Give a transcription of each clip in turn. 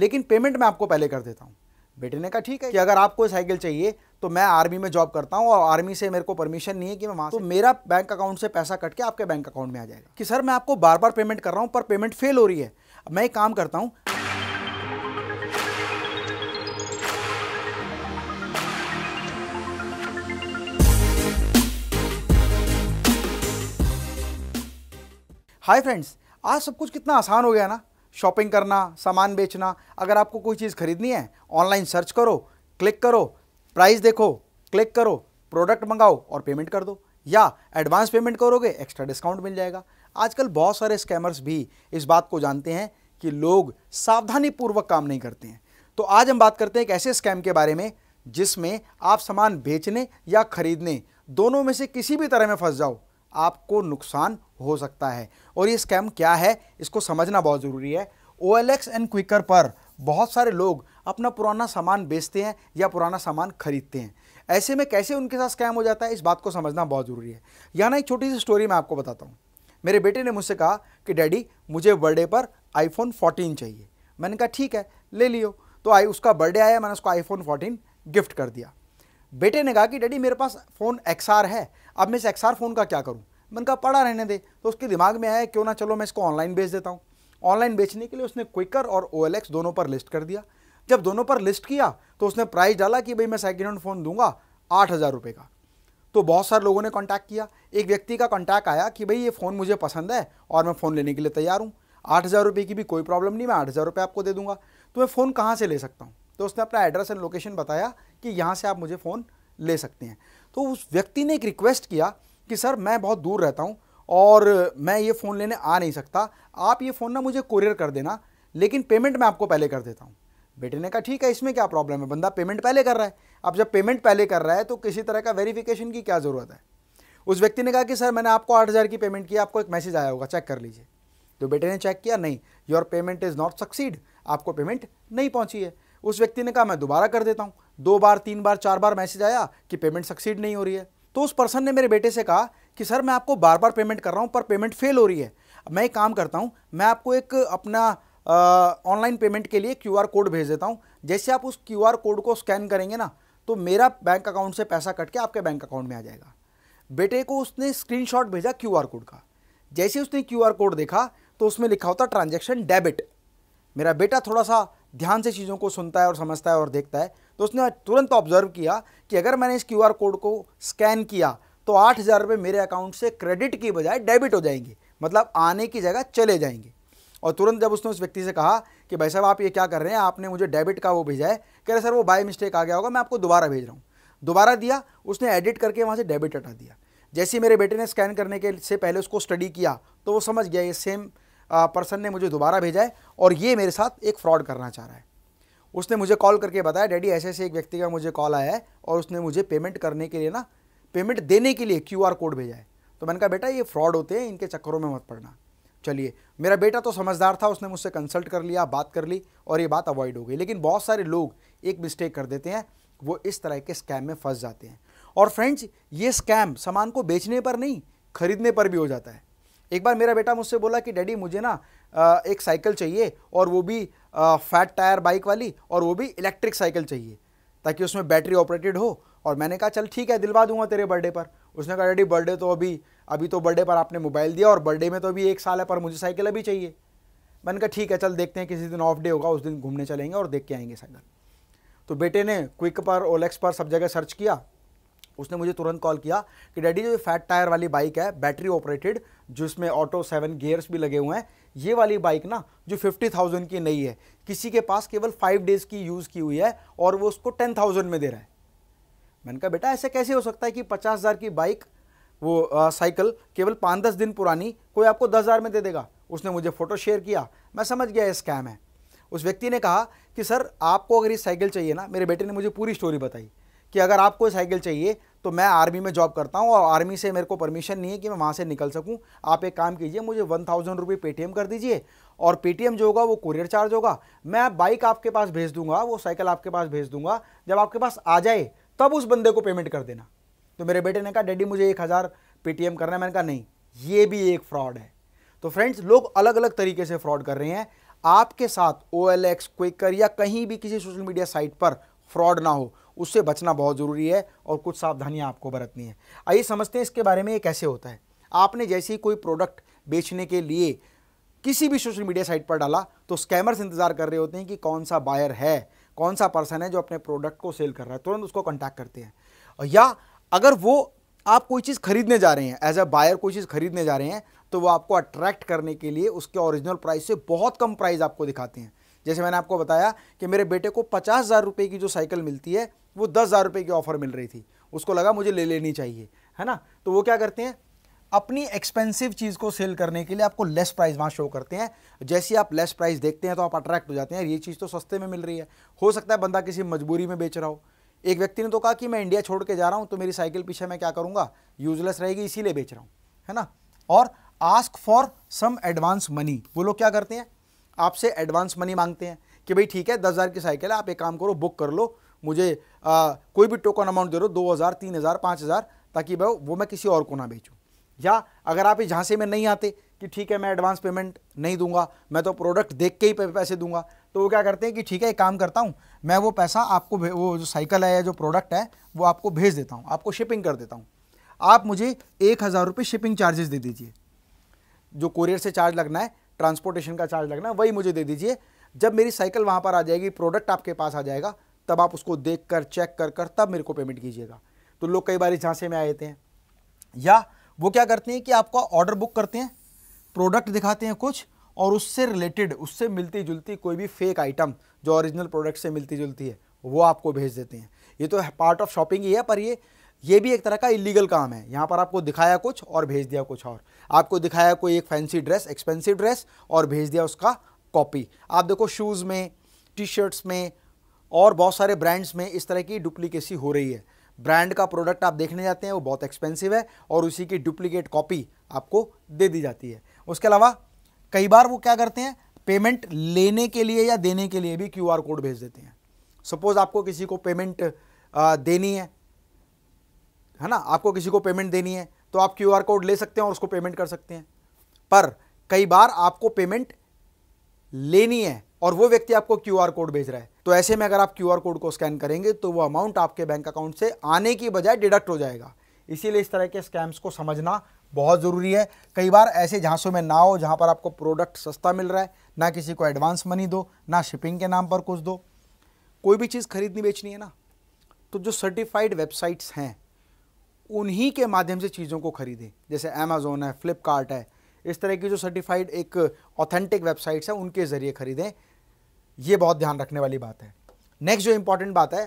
लेकिन पेमेंट मैं आपको पहले कर देता हूँ बेटे ने कहा ठीक है कि अगर आपको साइकिल चाहिए तो मैं आर्मी में जॉब करता हूँ और आर्मी से मेरे को परमिशन नहीं है कि मैं वहाँ तो मेरा बैंक अकाउंट से पैसा कट के आपके बैंक अकाउंट में आ जाएगा कि सर मैं आपको बार बार पेमेंट कर रहा हूँ पर पेमेंट फेल हो रही है मैं एक काम करता हूँ हाय फ्रेंड्स आज सब कुछ कितना आसान हो गया ना शॉपिंग करना सामान बेचना अगर आपको कोई चीज़ खरीदनी है ऑनलाइन सर्च करो क्लिक करो प्राइस देखो क्लिक करो प्रोडक्ट मंगाओ और पेमेंट कर दो या एडवांस पेमेंट करोगे एक्स्ट्रा डिस्काउंट मिल जाएगा आजकल बहुत सारे स्कैमर्स भी इस बात को जानते हैं कि लोग सावधानीपूर्वक काम नहीं करते हैं तो आज हम बात करते हैं एक ऐसे स्कैम के बारे में जिसमें आप सामान बेचने या खरीदने दोनों में से किसी भी तरह में फंस जाओ आपको नुकसान हो सकता है और ये स्कैम क्या है इसको समझना बहुत ज़रूरी है ओ एंड क्विकर पर बहुत सारे लोग अपना पुराना सामान बेचते हैं या पुराना सामान खरीदते हैं ऐसे में कैसे उनके साथ स्कैम हो जाता है इस बात को समझना बहुत ज़रूरी है यहाँ ना एक छोटी सी स्टोरी मैं आपको बताता हूँ मेरे बेटे ने मुझसे कहा कि डैडी मुझे बर्थडे पर आईफोन 14 चाहिए मैंने कहा ठीक है ले लियो तो आई उसका बर्थडे आया मैंने उसको आईफोन 14 गिफ्ट कर दिया बेटे ने कहा कि डैडी मेरे पास फ़ोन एक्स है अब मैं इस एक्स फ़ोन का क्या करूँ मैंने कहा पड़ा रहने दे तो उसके दिमाग में आया क्यों ना चलो मैं इसको ऑनलाइन बेच देता हूँ ऑनलाइन बेचने के लिए उसने क्विकर और ओ दोनों पर लिस्ट कर दिया जब दोनों पर लिस्ट किया तो उसने प्राइस डाला कि भाई मैं सेकेंड हैंड फ़ोन दूंगा आठ हज़ार रुपये का तो बहुत सारे लोगों ने कांटेक्ट किया एक व्यक्ति का कांटेक्ट आया कि भाई ये फ़ोन मुझे पसंद है और मैं फ़ोन लेने के लिए तैयार हूँ आठ हज़ार रुपये की भी कोई प्रॉब्लम नहीं मैं आठ हज़ार रुपये आपको दे दूंगा तो मैं फ़ोन कहाँ से ले सकता हूँ तो उसने अपना एड्रेस एंड लोकेशन बताया कि यहाँ से आप मुझे फ़ोन ले सकते हैं तो उस व्यक्ति ने एक रिक्वेस्ट किया कि सर मैं बहुत दूर रहता हूँ और मैं ये फ़ोन लेने आ नहीं सकता आप ये फ़ोन ना मुझे कुरियर कर देना लेकिन पेमेंट मैं आपको पहले कर देता हूँ बेटे ने कहा ठीक है इसमें क्या प्रॉब्लम है बंदा पेमेंट पहले कर रहा है अब जब पेमेंट पहले कर रहा है तो किसी तरह का वेरिफिकेशन की क्या ज़रूरत है उस व्यक्ति ने कहा कि सर मैंने आपको आठ हज़ार की पेमेंट की आपको एक मैसेज आया होगा चेक कर लीजिए तो बेटे ने चेक किया नहीं your payment is not succeed आपको पेमेंट नहीं पहुंची है उस व्यक्ति ने कहा मैं दोबारा कर देता हूँ दो बार तीन बार चार बार मैसेज आया कि पेमेंट सक्सीड नहीं हो रही है तो उस पर्सन ने मेरे बेटे से कहा कि सर मैं आपको बार बार पेमेंट कर रहा हूँ पर पेमेंट फेल हो रही है मैं एक काम करता हूँ मैं आपको एक अपना ऑनलाइन पेमेंट के लिए क्यूआर कोड भेज देता हूँ जैसे आप उस क्यूआर कोड को स्कैन करेंगे ना तो मेरा बैंक अकाउंट से पैसा कट के आपके बैंक अकाउंट में आ जाएगा बेटे को उसने स्क्रीनशॉट भेजा क्यूआर कोड का जैसे उसने क्यूआर कोड देखा तो उसमें लिखा होता ट्रांजेक्शन डेबिट मेरा बेटा थोड़ा सा ध्यान से चीज़ों को सुनता है और समझता है और देखता है तो उसने तुरंत ऑब्जर्व किया कि अगर मैंने इस क्यूआर कोड को स्कैन किया तो आठ हज़ार रुपये मेरे अकाउंट से क्रेडिट की बजाय डेबिट हो जाएंगे मतलब आने की जगह चले जाएंगे और तुरंत जब उसने उस व्यक्ति से कहा कि भाई साहब आप ये क्या कर रहे हैं आपने मुझे डेबिट का वो भेजा है कह रहे सर वो बाय मिस्टेक आ गया होगा मैं आपको दोबारा भेज रहा हूँ दोबारा दिया उसने एडिट करके वहाँ से डेबिट हटा दिया जैसे मेरे बेटे ने स्कैन करने के से पहले उसको स्टडी किया तो वो समझ गया ये सेम पर्सन ने मुझे दोबारा भेजा है और ये मेरे साथ एक फ्रॉड करना चाह रहा है उसने मुझे कॉल करके बताया डैडी ऐसे ऐसे एक व्यक्ति का मुझे कॉल आया है और उसने मुझे पेमेंट करने के लिए ना पेमेंट देने के लिए क्यू कोड भेजा है तो मैंने कहा बेटा ये फ्रॉड होते हैं इनके चक्करों में मत पड़ना चलिए मेरा बेटा तो समझदार था उसने मुझसे कंसल्ट कर लिया बात कर ली और ये बात अवॉइड हो गई लेकिन बहुत सारे लोग एक मिस्टेक कर देते हैं वो इस तरह के स्कैम में फंस जाते हैं और फ्रेंड्स ये स्कैम सामान को बेचने पर नहीं खरीदने पर भी हो जाता है एक बार मेरा बेटा मुझसे बोला कि डैडी मुझे ना एक साइकिल चाहिए और वो भी फैट टायर बाइक वाली और वो भी इलेक्ट्रिक साइकिल चाहिए ताकि उसमें बैटरी ऑपरेटेड हो और मैंने कहा चल ठीक है दिलवा दूंगा तेरे बर्थडे पर उसने कहा डैडी बर्थडे तो अभी अभी तो बर्थडे पर आपने मोबाइल दिया और बर्थडे में तो अभी एक साल है पर मुझे साइकिल अभी चाहिए मैंने कहा ठीक है चल देखते हैं किसी दिन ऑफ डे होगा उस दिन घूमने चलेंगे और देख के आएंगे साइकिल तो बेटे ने क्विक पर ओलेक्स पर सब जगह सर्च किया उसने मुझे तुरंत कॉल किया कि डैडी जो फैट टायर वाली बाइक है बैटरी ऑपरेटेड जिसमें ऑटो सेवन गियर्स भी लगे हुए हैं ये वाली बाइक ना जो फिफ्टी थाउजेंड की नहीं है किसी के पास केवल फाइव डेज़ की यूज़ की हुई है और वो उसको टेन थाउजेंड में दे रहा है मैंने कहा बेटा ऐसे कैसे हो सकता है कि पचास हज़ार की बाइक वो आ, साइकिल केवल पाँच दस दिन पुरानी कोई आपको दस हज़ार में दे देगा उसने मुझे फ़ोटो शेयर किया मैं समझ गया ये स्कैम है उस व्यक्ति ने कहा कि सर आपको अगर ये साइकिल चाहिए ना मेरे बेटे ने मुझे पूरी स्टोरी बताई कि अगर आपको साइकिल चाहिए तो मैं आर्मी में जॉब करता हूँ और आर्मी से मेरे को परमिशन नहीं है कि मैं वहाँ से निकल सकूँ आप एक काम कीजिए मुझे वन थाउजेंड रुपये पेटीएम कर दीजिए और पेटीएम जो होगा वो कुरियर चार्ज होगा मैं बाइक आपके पास भेज दूंगा वो साइकिल आपके पास भेज दूंगा जब आपके पास आ जाए तब उस बंदे को पेमेंट कर देना तो मेरे बेटे ने कहा डैडी मुझे एक हज़ार पेटीएम करना है मैंने कहा नहीं ये भी एक फ्रॉड है तो फ्रेंड्स लोग अलग अलग तरीके से फ्रॉड कर रहे हैं आपके साथ ओ एल एक्स या कहीं भी किसी सोशल मीडिया साइट पर फ्रॉड ना हो उससे बचना बहुत ज़रूरी है और कुछ सावधानियाँ आपको बरतनी है आइए समझते हैं इसके बारे में ये कैसे होता है आपने जैसे ही कोई प्रोडक्ट बेचने के लिए किसी भी सोशल मीडिया साइट पर डाला तो स्कैमर्स इंतज़ार कर रहे होते हैं कि कौन सा बायर है कौन सा पर्सन है जो अपने प्रोडक्ट को सेल कर रहा है तुरंत उसको कॉन्टैक्ट करते हैं या अगर वो आप कोई चीज़ खरीदने जा रहे हैं एज अ बायर कोई चीज़ खरीदने जा रहे हैं तो वो आपको अट्रैक्ट करने के लिए उसके ओरिजिनल प्राइस से बहुत कम प्राइस आपको दिखाते हैं जैसे मैंने आपको बताया कि मेरे बेटे को पचास हज़ार रुपये की जो साइकिल मिलती है वो दस हज़ार रुपये की ऑफ़र मिल रही थी उसको लगा मुझे ले लेनी चाहिए है ना तो वो क्या करते हैं अपनी एक्सपेंसिव चीज़ को सेल करने के लिए आपको लेस प्राइस वहाँ शो करते हैं जैसे आप लेस प्राइस देखते हैं तो आप अट्रैक्ट हो जाते हैं ये चीज़ तो सस्ते में मिल रही है हो सकता है बंदा किसी मजबूरी में बेच रहा हो एक व्यक्ति ने तो कहा कि मैं इंडिया छोड़ के जा रहा हूँ तो मेरी साइकिल पीछे मैं क्या करूँगा यूजलेस रहेगी इसीलिए बेच रहा हूँ है ना और ask for some advance money वो लोग क्या करते हैं आपसे एडवांस मनी मांगते हैं कि भाई ठीक है दस हज़ार की साइकिल है आप एक काम करो बुक कर लो मुझे आ, कोई भी टोकन अमाउंट दे दो दो हज़ार तीन हज़ार पाँच हज़ार ताकि भाई वो मैं किसी और को ना बेचूँ या अगर आप यहाँ झांसे में नहीं आते कि ठीक है मैं एडवांस पेमेंट नहीं दूंगा मैं तो प्रोडक्ट देख के ही पैसे दूंगा तो वो क्या करते हैं कि ठीक है एक काम करता हूँ मैं वो पैसा आपको वो जो साइकिल है या जो प्रोडक्ट है वो आपको भेज देता हूँ आपको शिपिंग कर देता हूँ आप मुझे एक हज़ार रुपये शिपिंग चार्जेस दे दीजिए जो कोरियर से चार्ज लगना है ट्रांसपोर्टेशन का चार्ज लगना वही मुझे दे दीजिए जब मेरी साइकिल वहाँ पर आ जाएगी प्रोडक्ट आपके पास आ जाएगा तब आप उसको देख कर चेक कर कर तब मेरे को पेमेंट कीजिएगा तो लोग कई बार झांसे में आ जाते हैं या वो क्या करते हैं कि आपका ऑर्डर बुक करते हैं प्रोडक्ट दिखाते हैं कुछ और उससे रिलेटेड उससे मिलती जुलती कोई भी फेक आइटम जो ओरिजिनल प्रोडक्ट से मिलती जुलती है वो आपको भेज देते हैं ये तो पार्ट ऑफ शॉपिंग ही है पर ये ये भी एक तरह का इलीगल काम है यहाँ पर आपको दिखाया कुछ और भेज दिया कुछ और आपको दिखाया कोई एक फैंसी ड्रेस एक्सपेंसिव ड्रेस और भेज दिया उसका कॉपी आप देखो शूज़ में टी शर्ट्स में और बहुत सारे ब्रांड्स में इस तरह की डुप्लीकेसी हो रही है ब्रांड का प्रोडक्ट आप देखने जाते हैं वो बहुत एक्सपेंसिव है और उसी की डुप्लीकेट कॉपी आपको दे दी जाती है उसके अलावा कई बार वो क्या करते हैं पेमेंट लेने के लिए या देने के लिए भी क्यूआर कोड भेज देते हैं सपोज़ आपको किसी को पेमेंट देनी है है ना आपको किसी को पेमेंट देनी है तो आप क्यू आर कोड ले सकते हैं और उसको पेमेंट कर सकते हैं पर कई बार आपको पेमेंट लेनी है और वो व्यक्ति आपको क्यू आर कोड भेज रहा है तो ऐसे में अगर आप क्यू आर कोड को स्कैन करेंगे तो वो अमाउंट आपके बैंक अकाउंट से आने की बजाय डिडक्ट हो जाएगा इसीलिए इस तरह के स्कैम्स को समझना बहुत ज़रूरी है कई बार ऐसे झांसों में ना हो जहाँ पर आपको प्रोडक्ट सस्ता मिल रहा है ना किसी को एडवांस मनी दो ना शिपिंग के नाम पर कुछ दो कोई भी चीज़ खरीदनी बेचनी है ना तो जो सर्टिफाइड वेबसाइट्स हैं उन्हीं के माध्यम से चीज़ों को खरीदें जैसे अमेज़ोन है फ्लिपकार्ट है इस तरह की जो सर्टिफाइड एक ऑथेंटिक वेबसाइट्स हैं उनके ज़रिए खरीदें ये बहुत ध्यान रखने वाली बात है नेक्स्ट जो इम्पॉर्टेंट बात है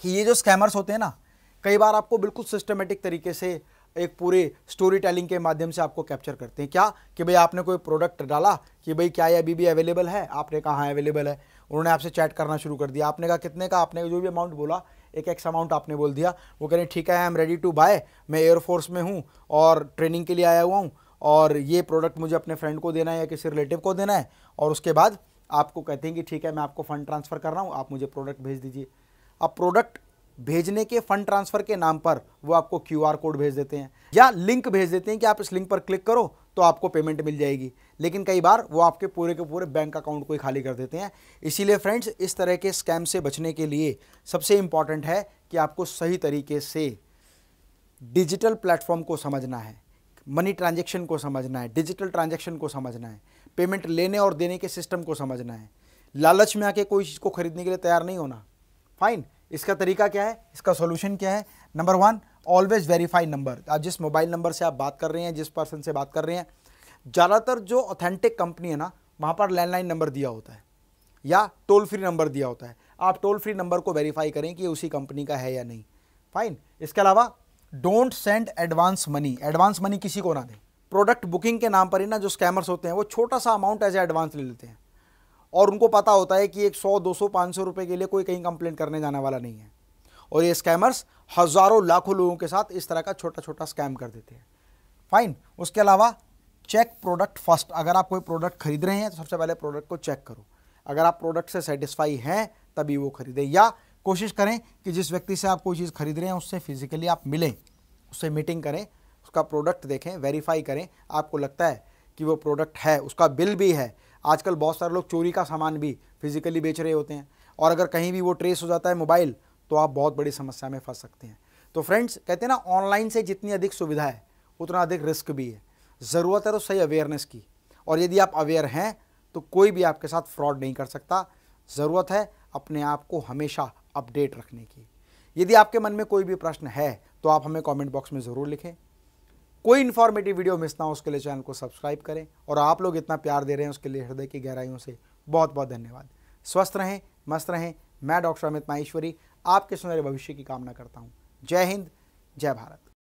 कि ये जो स्कैमर्स होते हैं ना कई बार आपको बिल्कुल सिस्टमेटिक तरीके से एक पूरे स्टोरी टेलिंग के माध्यम से आपको कैप्चर करते हैं क्या कि भाई आपने कोई प्रोडक्ट डाला कि भाई क्या ये अभी भी अवेलेबल है आपने कहा अवेलेबल है उन्होंने आपसे चैट करना शुरू कर दिया आपने कहा कितने का आपने जो भी अमाउंट बोला एक एक्स अमाउंट आपने बोल दिया वो कह रहे हैं ठीक है I am ready to buy मैं एयरफोर्स में हूँ और ट्रेनिंग के लिए आया हुआ हूँ और ये प्रोडक्ट मुझे अपने फ्रेंड को देना है या किसी रिलेटिव को देना है और उसके बाद आपको कहते हैं कि ठीक है मैं आपको फ़ंड ट्रांसफ़र कर रहा हूँ आप मुझे प्रोडक्ट भेज दीजिए अब प्रोडक्ट भेजने के फंड ट्रांसफर के नाम पर वो आपको क्यूआर कोड भेज देते हैं या लिंक भेज देते हैं कि आप इस लिंक पर क्लिक करो तो आपको पेमेंट मिल जाएगी लेकिन कई बार वो आपके पूरे के पूरे बैंक अकाउंट को ही खाली कर देते हैं इसीलिए फ्रेंड्स इस तरह के स्कैम से बचने के लिए सबसे इम्पॉर्टेंट है कि आपको सही तरीके से डिजिटल प्लेटफॉर्म को समझना है मनी ट्रांजेक्शन को समझना है डिजिटल ट्रांजेक्शन को समझना है पेमेंट लेने और देने के सिस्टम को समझना है लालच में आके कोई चीज़ को खरीदने के लिए तैयार नहीं होना फाइन इसका तरीका क्या है इसका सोल्यूशन क्या है number one always verify number आप जिस मोबाइल नंबर से आप बात कर रहे हैं जिस पर्सन से बात कर रहे हैं ज़्यादातर जो ऑथेंटिक कंपनी है ना वहाँ पर लैंडलाइन नंबर दिया होता है या टोल फ्री नंबर दिया होता है आप टोल फ्री नंबर को वेरीफाई करें कि उसी कंपनी का है या नहीं फाइन इसके अलावा don't send advance money advance money किसी को ना दें प्रोडक्ट बुकिंग के नाम पर ही ना जो स्कैमर्स होते हैं वो छोटा सा अमाउंट एज एडवांस ले लेते हैं और उनको पता होता है कि एक सौ दो सौ पाँच सौ रुपये के लिए कोई कहीं कंप्लेन करने जाने वाला नहीं है और ये स्कैमर्स हज़ारों लाखों लोगों के साथ इस तरह का छोटा छोटा स्कैम कर देते हैं फाइन उसके अलावा चेक प्रोडक्ट फर्स्ट अगर आप कोई प्रोडक्ट खरीद रहे हैं तो सबसे पहले प्रोडक्ट को चेक करो अगर आप प्रोडक्ट से सेटिस्फाई हैं तभी वो खरीदें या कोशिश करें कि जिस व्यक्ति से आप कोई चीज़ खरीद रहे हैं उससे फिजिकली आप मिलें उससे मीटिंग करें उसका प्रोडक्ट देखें वेरीफाई करें आपको लगता है कि वो प्रोडक्ट है उसका बिल भी है आजकल बहुत सारे लोग चोरी का सामान भी फिजिकली बेच रहे होते हैं और अगर कहीं भी वो ट्रेस हो जाता है मोबाइल तो आप बहुत बड़ी समस्या में फंस सकते हैं तो फ्रेंड्स कहते हैं ना ऑनलाइन से जितनी अधिक सुविधा है उतना अधिक रिस्क भी है ज़रूरत है तो सही अवेयरनेस की और यदि आप अवेयर हैं तो कोई भी आपके साथ फ्रॉड नहीं कर सकता ज़रूरत है अपने आप को हमेशा अपडेट रखने की यदि आपके मन में कोई भी प्रश्न है तो आप हमें कमेंट बॉक्स में ज़रूर लिखें कोई इन्फॉर्मेटिव वीडियो मिस ना हो उसके लिए चैनल को सब्सक्राइब करें और आप लोग इतना प्यार दे रहे हैं उसके लिए हृदय की गहराइयों से बहुत बहुत धन्यवाद स्वस्थ रहें मस्त रहें मैं डॉक्टर अमित माहेश्वरी आपके सुनहरे भविष्य की कामना करता हूँ जय हिंद जय भारत